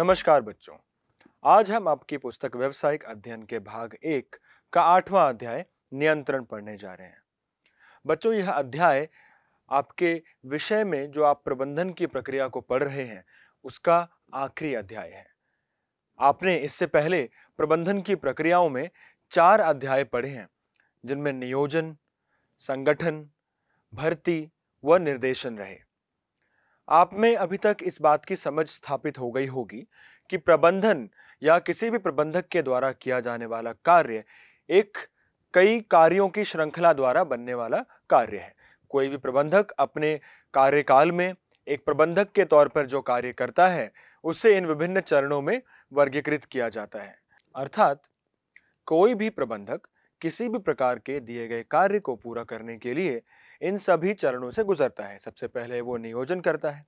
नमस्कार बच्चों आज हम आपकी पुस्तक व्यवसायिक अध्ययन के भाग एक का आठवां अध्याय नियंत्रण पढ़ने जा रहे हैं बच्चों यह अध्याय आपके विषय में जो आप प्रबंधन की प्रक्रिया को पढ़ रहे हैं उसका आखिरी अध्याय है आपने इससे पहले प्रबंधन की प्रक्रियाओं में चार अध्याय पढ़े हैं जिनमें नियोजन संगठन भर्ती व निर्देशन रहे आप में अभी तक इस बात की समझ स्थापित हो गई होगी कि प्रबंधन या किसी भी प्रबंधक के द्वारा किया जाने वाला कार्य एक कई कार्यों की श्रृंखला द्वारा बनने वाला कार्य है कोई भी प्रबंधक अपने कार्यकाल में एक प्रबंधक के तौर पर जो कार्य करता है उसे इन विभिन्न चरणों में वर्गीकृत किया जाता है अर्थात कोई भी प्रबंधक किसी भी प्रकार के दिए गए कार्य को पूरा करने के लिए इन सभी चरणों से गुजरता है सबसे पहले वो नियोजन करता है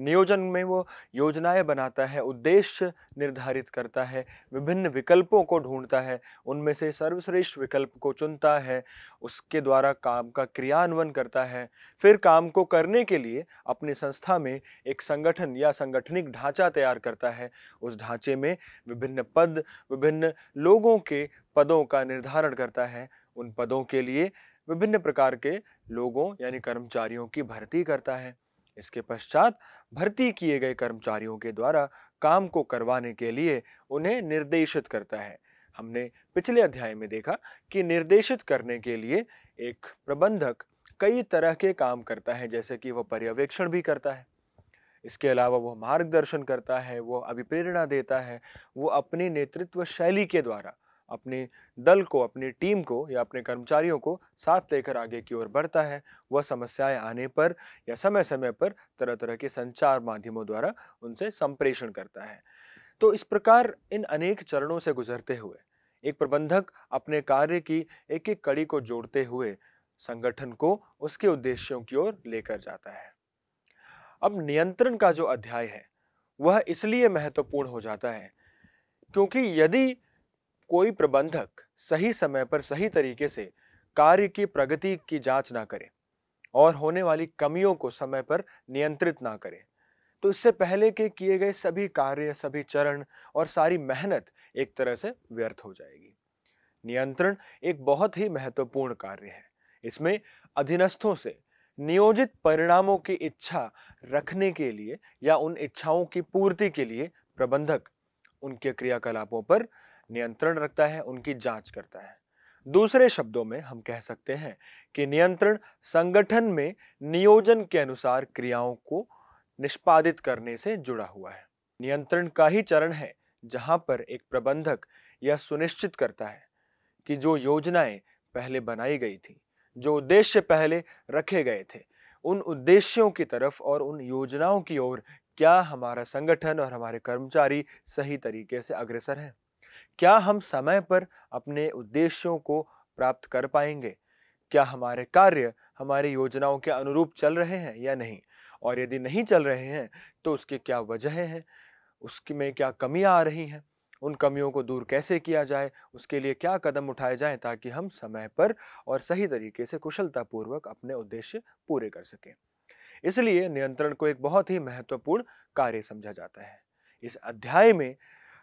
नियोजन में वो योजनाएं बनाता है उद्देश्य निर्धारित करता है विभिन्न विकल्पों को ढूंढता है उनमें से सर्वश्रेष्ठ विकल्प को चुनता है उसके द्वारा काम का क्रियान्वयन करता है फिर काम को करने के लिए अपनी संस्था में एक संगठन या संगठनिक ढांचा तैयार करता है उस ढांचे में विभिन्न पद विभिन्न लोगों के पदों का निर्धारण करता है उन पदों के लिए विभिन्न प्रकार के लोगों यानी कर्मचारियों की भर्ती करता है इसके पश्चात भर्ती किए गए कर्मचारियों के द्वारा काम को करवाने के लिए उन्हें निर्देशित करता है हमने पिछले अध्याय में देखा कि निर्देशित करने के लिए एक प्रबंधक कई तरह के काम करता है जैसे कि वह पर्यवेक्षण भी करता है इसके अलावा वह मार्गदर्शन करता है वह अभिप्रेरणा देता है वो अपने नेतृत्व शैली के द्वारा अपने दल को अपनी टीम को या अपने कर्मचारियों को साथ लेकर आगे की ओर बढ़ता है वह समस्याएं आने पर या समय समय पर तरह तरह के संचार माध्यमों द्वारा उनसे संप्रेषण करता है तो इस प्रकार इन अनेक चरणों से गुजरते हुए एक प्रबंधक अपने कार्य की एक एक कड़ी को जोड़ते हुए संगठन को उसके उद्देश्यों की ओर लेकर जाता है अब नियंत्रण का जो अध्याय है वह इसलिए महत्वपूर्ण हो जाता है क्योंकि यदि कोई प्रबंधक सही समय पर सही तरीके से कार्य की प्रगति की जांच ना करे और होने वाली कमियों को समय पर नियंत्रित ना करे तो इससे पहले के किए गए सभी कार्य सभी चरण और सारी मेहनत एक तरह से व्यर्थ हो जाएगी नियंत्रण एक बहुत ही महत्वपूर्ण कार्य है इसमें अधीनस्थों से नियोजित परिणामों की इच्छा रखने के लिए या उन इच्छाओं की पूर्ति के लिए प्रबंधक उनके क्रियाकलापों पर नियंत्रण रखता है उनकी जांच करता है दूसरे शब्दों में हम कह सकते हैं कि नियंत्रण संगठन में नियोजन के अनुसार क्रियाओं को निष्पादित करने से जुड़ा हुआ है नियंत्रण का ही चरण है जहां पर एक प्रबंधक यह सुनिश्चित करता है कि जो योजनाएं पहले बनाई गई थी जो उद्देश्य पहले रखे गए थे उन उद्देश्यों की तरफ और उन योजनाओं की ओर क्या हमारा संगठन और हमारे कर्मचारी सही तरीके से अग्रसर हैं क्या हम समय पर अपने उद्देश्यों को प्राप्त कर पाएंगे क्या हमारे कार्य हमारी योजनाओं के अनुरूप चल रहे हैं या नहीं और यदि नहीं चल रहे हैं तो उसके क्या वजह हैं उसकी में क्या कमियां आ रही हैं उन कमियों को दूर कैसे किया जाए उसके लिए क्या कदम उठाए जाएं ताकि हम समय पर और सही तरीके से कुशलतापूर्वक अपने उद्देश्य पूरे कर सकें इसलिए नियंत्रण को एक बहुत ही महत्वपूर्ण कार्य समझा जाता है इस अध्याय में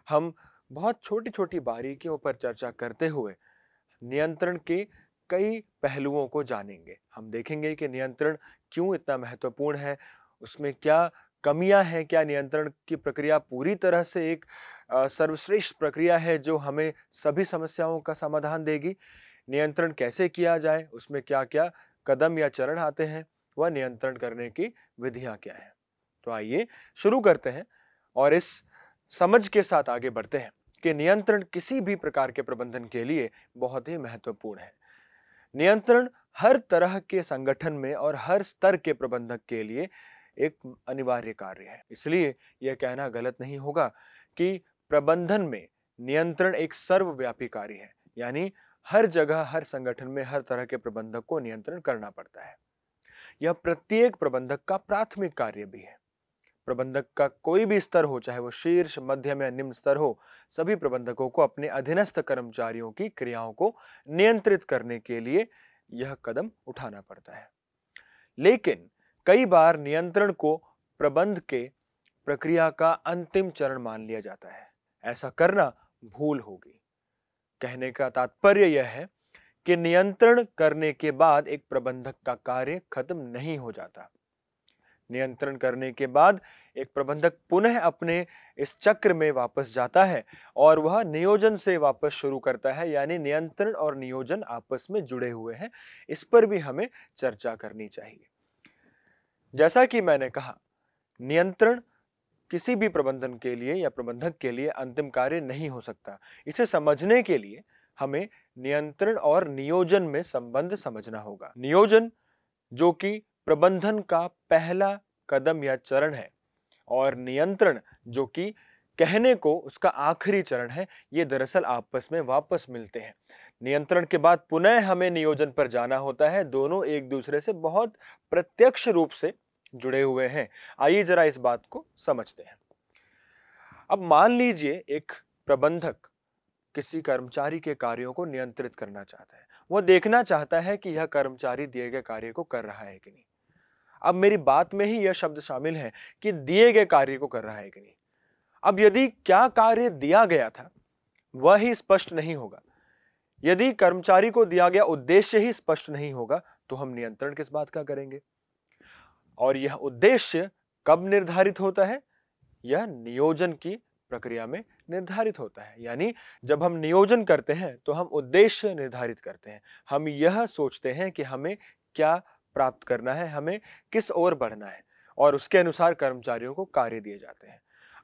हम बहुत छोटी छोटी बारीकियों पर चर्चा करते हुए नियंत्रण के कई पहलुओं को जानेंगे हम देखेंगे कि नियंत्रण क्यों इतना महत्वपूर्ण है उसमें क्या कमियां हैं क्या नियंत्रण की प्रक्रिया पूरी तरह से एक सर्वश्रेष्ठ प्रक्रिया है जो हमें सभी समस्याओं का समाधान देगी नियंत्रण कैसे किया जाए उसमें क्या क्या कदम या चरण आते हैं व नियंत्रण करने की विधियाँ क्या हैं तो आइए शुरू करते हैं और इस समझ के साथ आगे बढ़ते हैं के नियंत्रण किसी भी प्रकार के प्रबंधन के लिए बहुत ही महत्वपूर्ण है नियंत्रण हर तरह के संगठन में और हर स्तर के प्रबंधक के लिए एक अनिवार्य कार्य है इसलिए यह कहना गलत नहीं होगा कि प्रबंधन में नियंत्रण एक सर्वव्यापी कार्य है यानी हर जगह हर संगठन में हर तरह के प्रबंधक को नियंत्रण करना पड़ता है यह प्रत्येक प्रबंधक का प्राथमिक कार्य भी है प्रबंधक का कोई भी स्तर हो चाहे वो शीर्ष मध्यम या निम्न स्तर हो सभी प्रबंधकों को अपने अधीनस्थ कर्मचारियों की क्रियाओं को नियंत्रित करने के लिए यह कदम उठाना पड़ता है लेकिन कई बार नियंत्रण को प्रबंध के प्रक्रिया का अंतिम चरण मान लिया जाता है ऐसा करना भूल होगी कहने का तात्पर्य यह है कि नियंत्रण करने के बाद एक प्रबंधक का कार्य खत्म नहीं हो जाता नियंत्रण करने के बाद एक प्रबंधक पुनः अपने इस चक्र में वापस जाता है और वह नियोजन से वापस शुरू करता है यानी नियंत्रण और नियोजन आपस में जुड़े हुए हैं इस पर भी हमें चर्चा करनी चाहिए जैसा कि मैंने कहा नियंत्रण किसी भी प्रबंधन के लिए या प्रबंधक के लिए अंतिम कार्य नहीं हो सकता इसे समझने के लिए हमें नियंत्रण और नियोजन में संबंध समझना होगा नियोजन जो कि प्रबंधन का पहला कदम या चरण है और नियंत्रण जो कि कहने को उसका आखिरी चरण है ये दरअसल आपस में वापस मिलते हैं नियंत्रण के बाद पुनः हमें नियोजन पर जाना होता है दोनों एक दूसरे से बहुत प्रत्यक्ष रूप से जुड़े हुए हैं आइए जरा इस बात को समझते हैं अब मान लीजिए एक प्रबंधक किसी कर्मचारी के कार्यों को नियंत्रित करना चाहता है वह देखना चाहता है कि यह कर्मचारी दिए गए कार्य को कर रहा है कि नहीं अब मेरी बात में ही यह शब्द शामिल है कि दिए गए कार्य को कर रहा है कि नहीं अब यदि क्या कार्य दिया गया था वह ही स्पष्ट नहीं होगा यदि कर्मचारी को दिया गया उद्देश्य ही स्पष्ट नहीं होगा तो हम नियंत्रण किस बात का करेंगे और यह उद्देश्य कब निर्धारित होता है यह नियोजन की प्रक्रिया में निर्धारित होता है यानी जब हम नियोजन करते हैं तो हम उद्देश्य निर्धारित करते हैं हम यह सोचते हैं कि हमें क्या प्राप्त करना है हमें किस ओर बढ़ना है और उसके अनुसार कर्मचारियों को कार्य दिए जाते हैं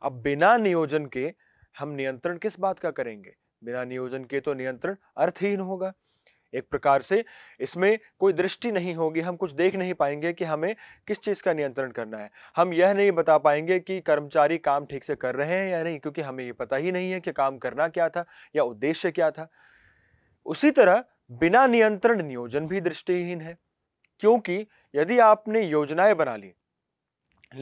अब बिना नियोजन के हम नियंत्रण किस बात का करेंगे बिना नियोजन के तो नियंत्रण अर्थहीन होगा एक प्रकार से इसमें कोई दृष्टि नहीं होगी हम कुछ देख नहीं पाएंगे कि हमें किस चीज़ का नियंत्रण करना है हम यह नहीं बता पाएंगे कि कर्मचारी काम ठीक से कर रहे हैं या नहीं क्योंकि हमें ये पता ही नहीं है कि काम करना क्या था या उद्देश्य क्या था उसी तरह बिना नियंत्रण नियोजन भी दृष्टिहीन है क्योंकि यदि आपने योजनाएं बना ली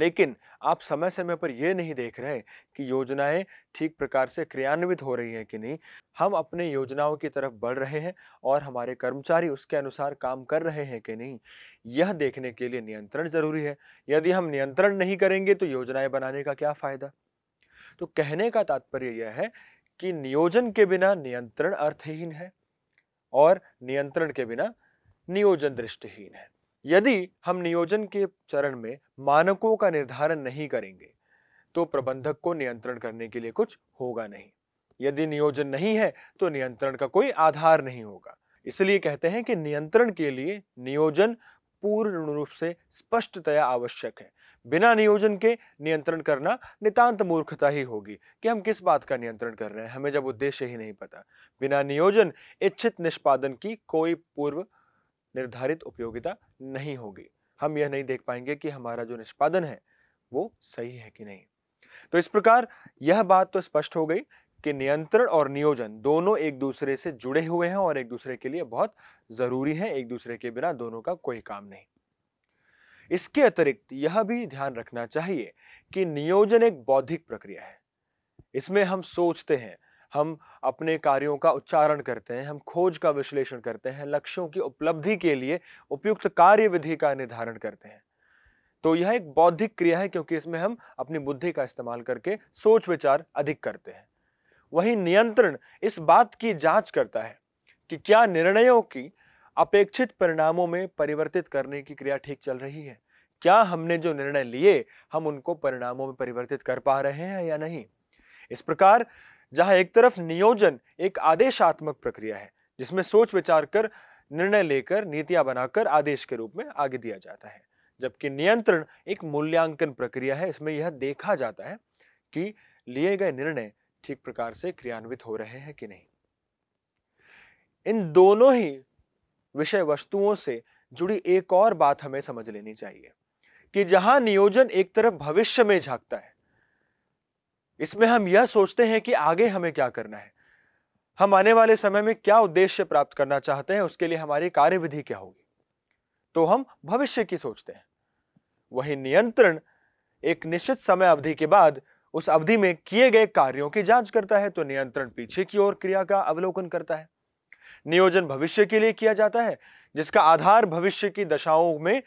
लेकिन आप समय समय पर यह नहीं देख रहे कि योजनाएं ठीक प्रकार से क्रियान्वित हो रही हैं कि नहीं हम अपने योजनाओं की तरफ बढ़ रहे हैं और हमारे कर्मचारी उसके अनुसार काम कर रहे हैं कि नहीं यह देखने के लिए नियंत्रण जरूरी है यदि हम नियंत्रण नहीं करेंगे तो योजनाएं बनाने का क्या फ़ायदा तो कहने का तात्पर्य यह है कि नियोजन के बिना नियंत्रण अर्थहीन है और नियंत्रण के बिना नियोजन दृष्टिहीन है यदि हम नियोजन के चरण में मानकों का निर्धारण नहीं करेंगे तो प्रबंधक को नियंत्रण करने के लिए कुछ होगा नहीं यदि नियोजन नहीं है तो नियंत्रण का कोई आधार नहीं होगा इसलिए कहते हैं कि नियंत्रण के लिए नियोजन पूर्ण रूप से स्पष्टतया आवश्यक है बिना नियोजन के नियंत्रण करना नितांत मूर्खता ही होगी कि हम किस बात का नियंत्रण कर रहे हैं हमें जब उद्देश्य ही नहीं पता बिना नियोजन इच्छित निष्पादन की कोई पूर्व निर्धारित उपयोगिता नहीं होगी हम यह नहीं देख पाएंगे कि हमारा जो निष्पादन है वो सही है कि नहीं तो इस प्रकार यह बात तो स्पष्ट हो गई कि नियंत्रण और नियोजन दोनों एक दूसरे से जुड़े हुए हैं और एक दूसरे के लिए बहुत ज़रूरी है एक दूसरे के बिना दोनों का कोई काम नहीं इसके अतिरिक्त यह भी ध्यान रखना चाहिए कि नियोजन एक बौद्धिक प्रक्रिया है इसमें हम सोचते हैं हम अपने कार्यों का उच्चारण करते हैं हम खोज का विश्लेषण करते हैं लक्ष्यों की उपलब्धि के लिए उपयुक्त कार्य विधि का निर्धारण करते हैं तो यह एक बौद्धिक क्रिया है क्योंकि इसमें हम अपनी बुद्धि का इस्तेमाल करके सोच विचार अधिक करते हैं वही नियंत्रण इस बात की जांच करता है कि क्या निर्णयों की अपेक्षित परिणामों में परिवर्तित करने की क्रिया ठीक चल रही है क्या हमने जो निर्णय लिए हम उनको परिणामों में परिवर्तित कर पा रहे हैं या नहीं इस प्रकार जहां एक तरफ नियोजन एक आदेशात्मक प्रक्रिया है जिसमें सोच विचार कर निर्णय लेकर नीतियां बनाकर आदेश के रूप में आगे दिया जाता है जबकि नियंत्रण एक मूल्यांकन प्रक्रिया है इसमें यह देखा जाता है कि लिए गए निर्णय ठीक प्रकार से क्रियान्वित हो रहे हैं कि नहीं इन दोनों ही विषय वस्तुओं से जुड़ी एक और बात हमें समझ लेनी चाहिए कि जहां नियोजन एक तरफ भविष्य में झांकता है इसमें हम यह सोचते हैं कि आगे हमें क्या करना है हम आने वाले समय में क्या उद्देश्य प्राप्त करना चाहते हैं उसके लिए हमारी कार्यविधि क्या होगी तो हम भविष्य की सोचते हैं वही नियंत्रण एक निश्चित समय अवधि के बाद उस अवधि में किए गए कार्यों की जांच करता है तो नियंत्रण पीछे की ओर क्रिया का अवलोकन करता है नियोजन भविष्य के लिए किया जाता है जिसका आधार भविष्य की दशाओं में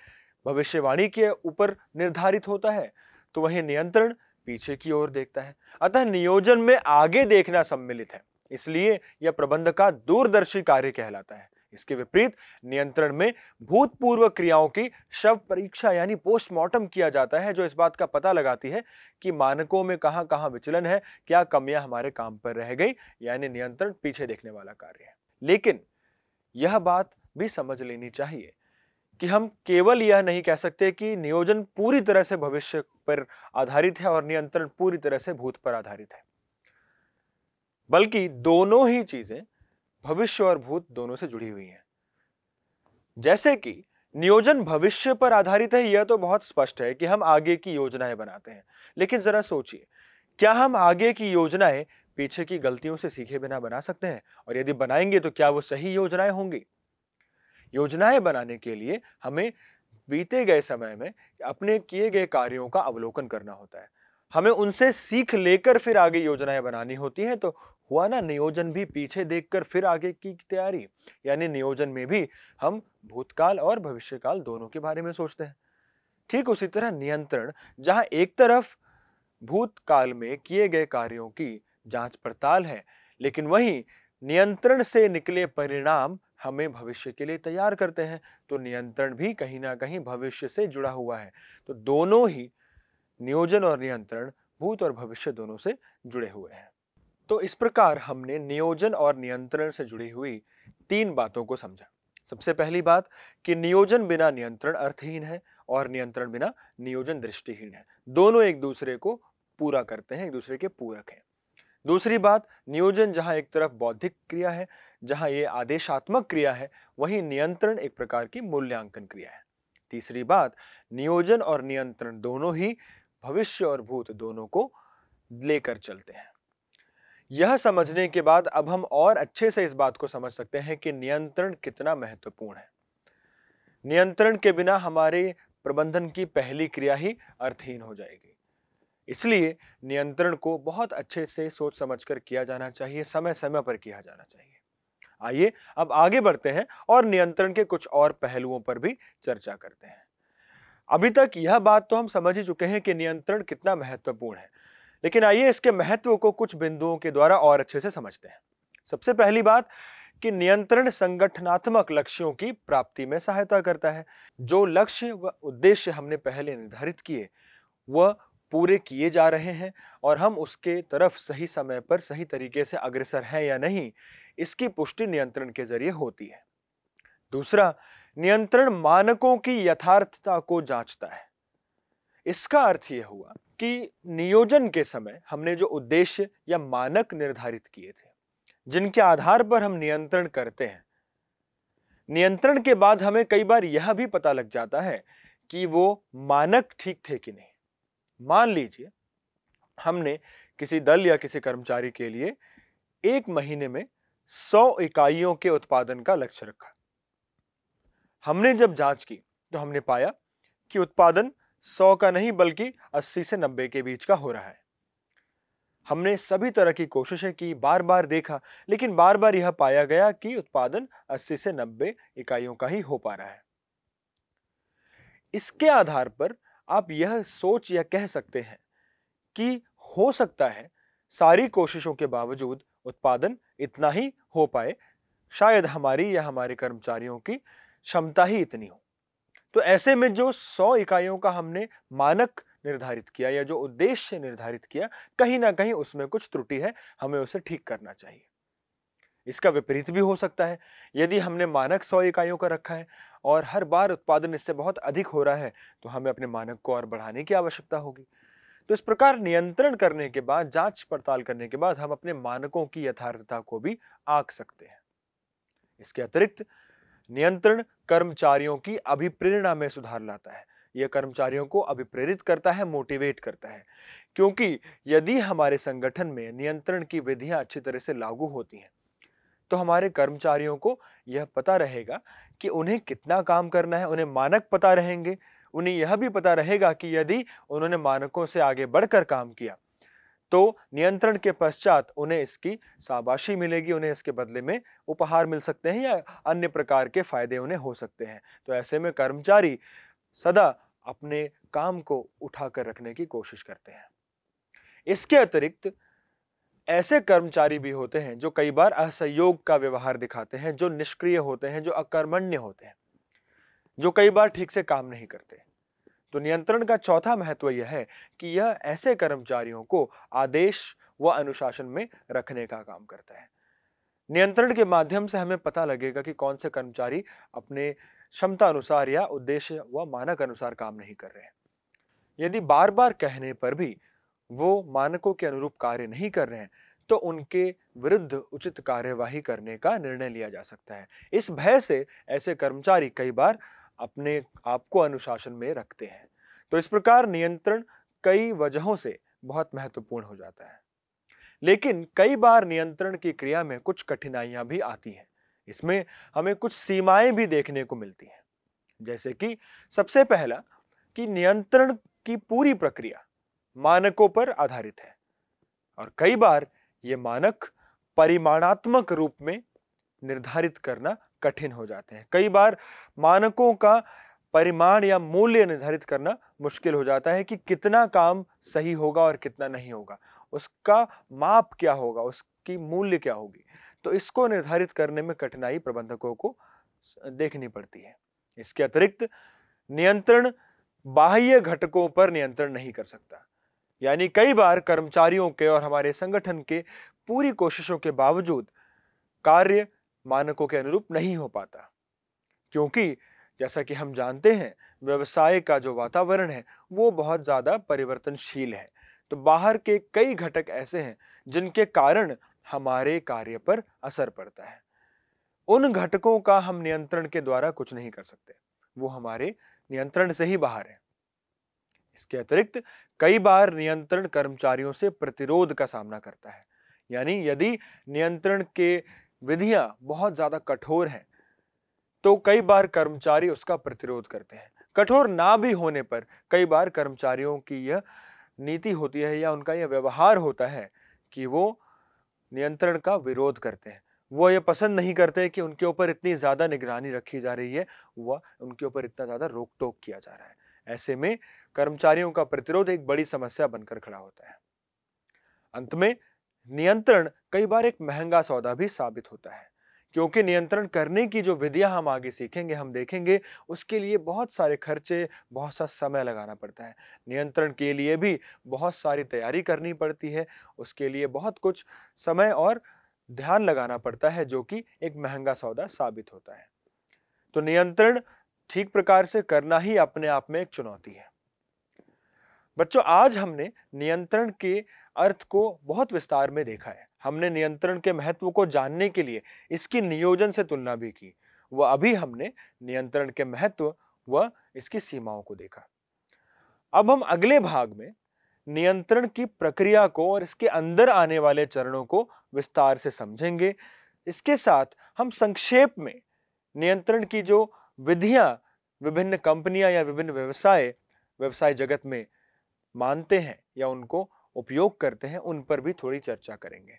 भविष्यवाणी के ऊपर निर्धारित होता है तो वही नियंत्रण पीछे की ओर देखता है अतः नियोजन में आगे देखना सम्मिलित है इसलिए यह प्रबंध का दूरदर्शी कार्य कहलाता है इसके विपरीत नियंत्रण में भूतपूर्व क्रियाओं की शव परीक्षा यानी पोस्टमार्टम किया जाता है जो इस बात का पता लगाती है कि मानकों में कहां कहां विचलन है क्या कमियां हमारे काम पर रह गई यानी नियंत्रण पीछे देखने वाला कार्य है लेकिन यह बात भी समझ लेनी चाहिए कि हम केवल यह नहीं कह सकते कि नियोजन पूरी तरह से भविष्य पर आधारित है और नियंत्रण पूरी तरह से भूत पर आधारित है बल्कि दोनों ही चीजें भविष्य और भूत दोनों से जुड़ी हुई हैं जैसे कि नियोजन भविष्य पर आधारित है यह तो बहुत स्पष्ट है कि हम आगे की योजनाएं बनाते हैं लेकिन जरा सोचिए क्या हम आगे की योजनाएं पीछे की गलतियों से सीखे बिना बना सकते हैं और यदि बनाएंगे तो क्या वो सही योजनाएं होंगी योजनाएं बनाने के लिए हमें बीते गए समय में अपने किए गए कार्यों का अवलोकन करना होता है हमें उनसे सीख लेकर फिर आगे योजनाएं बनानी होती हैं तो हुआ ना नियोजन भी पीछे देखकर फिर आगे की तैयारी यानी नियोजन में भी हम भूतकाल और भविष्यकाल दोनों के बारे में सोचते हैं ठीक उसी तरह नियंत्रण जहां एक तरफ भूतकाल में किए गए कार्यों की जांच पड़ताल है लेकिन वहीं नियंत्रण से निकले परिणाम हमें भविष्य के लिए तैयार करते हैं तो नियंत्रण भी कहीं ना कहीं भविष्य से जुड़ा हुआ है तो दोनों ही नियोजन और नियंत्रण भूत और भविष्य दोनों से जुड़े हुए हैं तो इस प्रकार हमने नियोजन और नियंत्रण से जुड़ी हुई तीन बातों को समझा सबसे पहली बात कि नियोजन बिना नियंत्रण अर्थहीन है और नियंत्रण बिना नियोजन दृष्टिहीन है दोनों एक दूसरे को पूरा करते हैं एक दूसरे के पूरक हैं दूसरी बात नियोजन जहाँ एक तरफ बौद्धिक क्रिया है जहाँ ये आदेशात्मक क्रिया है वहीं नियंत्रण एक प्रकार की मूल्यांकन क्रिया है तीसरी बात नियोजन और नियंत्रण दोनों ही भविष्य और भूत दोनों को लेकर चलते हैं यह समझने के बाद अब हम और अच्छे से इस बात को समझ सकते हैं कि नियंत्रण कितना महत्वपूर्ण है नियंत्रण के बिना हमारे प्रबंधन की पहली क्रिया ही अर्थहीन हो जाएगी इसलिए नियंत्रण को बहुत अच्छे से सोच समझकर किया जाना चाहिए समय समय पर किया जाना चाहिए आइए अब आगे बढ़ते हैं और नियंत्रण के कुछ और पहलुओं पर भी चर्चा करते हैं अभी तक यह बात तो हम समझ ही चुके हैं कि नियंत्रण कितना महत्वपूर्ण है लेकिन आइए इसके महत्व को कुछ बिंदुओं के द्वारा और अच्छे से समझते हैं सबसे पहली बात कि नियंत्रण संगठनात्मक लक्ष्यों की प्राप्ति में सहायता करता है जो लक्ष्य व उद्देश्य हमने पहले निर्धारित किए वह पूरे किए जा रहे हैं और हम उसके तरफ सही समय पर सही तरीके से अग्रसर हैं या नहीं इसकी पुष्टि नियंत्रण के जरिए होती है दूसरा नियंत्रण मानकों की यथार्थता को जांचता है इसका अर्थ यह हुआ कि नियोजन के समय हमने जो उद्देश्य या मानक निर्धारित किए थे जिनके आधार पर हम नियंत्रण करते हैं नियंत्रण के बाद हमें कई बार यह भी पता लग जाता है कि वो मानक ठीक थे कि नहीं मान लीजिए हमने किसी दल या किसी कर्मचारी के लिए एक महीने में 100 इकाइयों के उत्पादन का लक्ष्य रखा हमने जब जांच की तो हमने पाया कि उत्पादन 100 का नहीं बल्कि 80 से 90 के बीच का हो रहा है हमने सभी तरह की कोशिशें की बार बार देखा लेकिन बार बार यह पाया गया कि उत्पादन 80 से 90 इकाइयों का ही हो पा रहा है इसके आधार पर आप यह सोच या कह सकते हैं कि हो सकता है सारी कोशिशों के बावजूद उत्पादन इतना ही हो पाए शायद हमारी या हमारे कर्मचारियों की क्षमता ही इतनी हो तो ऐसे में जो 100 इकाइयों का हमने मानक निर्धारित किया या जो उद्देश्य निर्धारित किया कहीं ना कहीं उसमें कुछ त्रुटि है हमें उसे ठीक करना चाहिए इसका विपरीत भी हो सकता है यदि हमने मानक 100 इकाइयों का रखा है और हर बार उत्पादन इससे बहुत अधिक हो रहा है तो हमें अपने मानक को और बढ़ाने की आवश्यकता होगी तो इस प्रकार नियंत्रण करने के बाद जांच पड़ताल करने के बाद हम अपने मानकों की यथार्थता को भी आंक सकते हैं इसके अतिरिक्त नियंत्रण कर्मचारियों की अभिप्रेरणा में सुधार लाता है यह कर्मचारियों को अभिप्रेरित करता है मोटिवेट करता है क्योंकि यदि हमारे संगठन में नियंत्रण की विधियां अच्छी तरह से लागू होती हैं तो हमारे कर्मचारियों को यह पता रहेगा कि उन्हें कितना काम करना है उन्हें मानक पता रहेंगे उन्हें यह भी पता रहेगा कि यदि उन्होंने मानकों से आगे बढ़कर काम किया तो नियंत्रण के पश्चात उन्हें इसकी शाबाशी मिलेगी उन्हें इसके बदले में उपहार मिल सकते हैं या अन्य प्रकार के फायदे उन्हें हो सकते हैं तो ऐसे में कर्मचारी सदा अपने काम को उठाकर रखने की कोशिश करते हैं इसके अतिरिक्त ऐसे कर्मचारी भी होते हैं जो कई बार असहयोग का व्यवहार दिखाते हैं जो निष्क्रिय होते हैं जो अकर्मण्य होते हैं जो कई बार ठीक से काम नहीं करते तो नियंत्रण का चौथा महत्व यह है कि यह ऐसे कर्मचारियों को आदेश व अनुशासन में रखने का काम करता है नियंत्रण के माध्यम से हमें पता लगेगा कि कौन से कर्मचारी अपने क्षमता अनुसार या उद्देश्य व मानक अनुसार काम नहीं कर रहे हैं यदि बार बार कहने पर भी वो मानकों के अनुरूप कार्य नहीं कर रहे हैं तो उनके विरुद्ध उचित कार्यवाही करने का निर्णय लिया जा सकता है इस भय से ऐसे कर्मचारी कई बार अपने आप को अनुशासन में रखते हैं तो इस प्रकार नियंत्रण कई वजहों से बहुत महत्वपूर्ण हो जाता है लेकिन कई बार नियंत्रण की क्रिया में कुछ कठिनाइयां भी आती हैं इसमें हमें कुछ सीमाएं भी देखने को मिलती हैं जैसे कि सबसे पहला कि नियंत्रण की पूरी प्रक्रिया मानकों पर आधारित है और कई बार ये मानक परिमाणात्मक रूप में निर्धारित करना कठिन हो जाते हैं कई बार मानकों का परिमाण या मूल्य निर्धारित करना मुश्किल हो जाता है कि कितना काम सही होगा और कितना नहीं होगा उसका माप क्या होगा उसकी मूल्य क्या होगी तो इसको निर्धारित करने में कठिनाई प्रबंधकों को देखनी पड़ती है इसके अतिरिक्त नियंत्रण बाह्य घटकों पर नियंत्रण नहीं कर सकता यानी कई बार कर्मचारियों के और हमारे संगठन के पूरी कोशिशों के बावजूद कार्य मानकों के अनुरूप नहीं हो पाता क्योंकि जैसा कि हम जानते हैं व्यवसाय का जो वातावरण है वो बहुत ज़्यादा परिवर्तनशील है तो बाहर के कई घटक ऐसे हैं जिनके कारण हमारे कार्य पर असर पड़ता है उन घटकों का हम नियंत्रण के द्वारा कुछ नहीं कर सकते वो हमारे नियंत्रण से ही बाहर है इसके अतिरिक्त कई बार नियंत्रण कर्मचारियों से प्रतिरोध का सामना करता है यानी यदि नियंत्रण के विधियां बहुत ज़्यादा कठोर हैं तो कई बार कर्मचारी उसका प्रतिरोध करते हैं कठोर ना भी होने पर कई बार कर्मचारियों की यह नीति होती है या उनका यह व्यवहार होता है कि वो नियंत्रण का विरोध करते हैं वो ये पसंद नहीं करते कि उनके ऊपर इतनी ज़्यादा निगरानी रखी जा रही है वह उनके ऊपर इतना ज़्यादा रोक टोक किया जा रहा है ऐसे में कर्मचारियों का प्रतिरोध एक बड़ी समस्या बनकर खड़ा होता है अंत में नियंत्रण कई बार एक महंगा सौदा भी साबित होता है क्योंकि नियंत्रण करने की जो विधियां हम आगे सीखेंगे हम देखेंगे उसके लिए बहुत सारे खर्चे बहुत सा समय लगाना पड़ता है नियंत्रण के लिए भी बहुत सारी तैयारी करनी पड़ती है उसके लिए बहुत कुछ समय और ध्यान लगाना पड़ता है जो कि एक महंगा सौदा साबित होता है तो नियंत्रण ठीक प्रकार से करना ही अपने आप में एक चुनौती है बच्चों आज हमने नियंत्रण के अर्थ को बहुत विस्तार में देखा है हमने नियंत्रण के महत्व को जानने के लिए इसकी नियोजन से तुलना भी की व अभी हमने नियंत्रण के महत्व व इसकी सीमाओं को देखा अब हम अगले भाग में नियंत्रण की प्रक्रिया को और इसके अंदर आने वाले चरणों को विस्तार से समझेंगे इसके साथ हम संक्षेप में नियंत्रण की जो विधियां विभिन्न कंपनियां या विभिन्न व्यवसाय व्यवसाय जगत में मानते हैं या उनको उपयोग करते हैं उन पर भी थोड़ी चर्चा करेंगे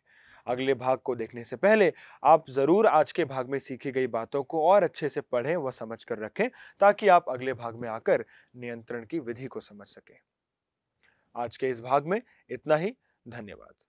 अगले भाग को देखने से पहले आप ज़रूर आज के भाग में सीखी गई बातों को और अच्छे से पढ़ें व समझ कर रखें ताकि आप अगले भाग में आकर नियंत्रण की विधि को समझ सकें आज के इस भाग में इतना ही धन्यवाद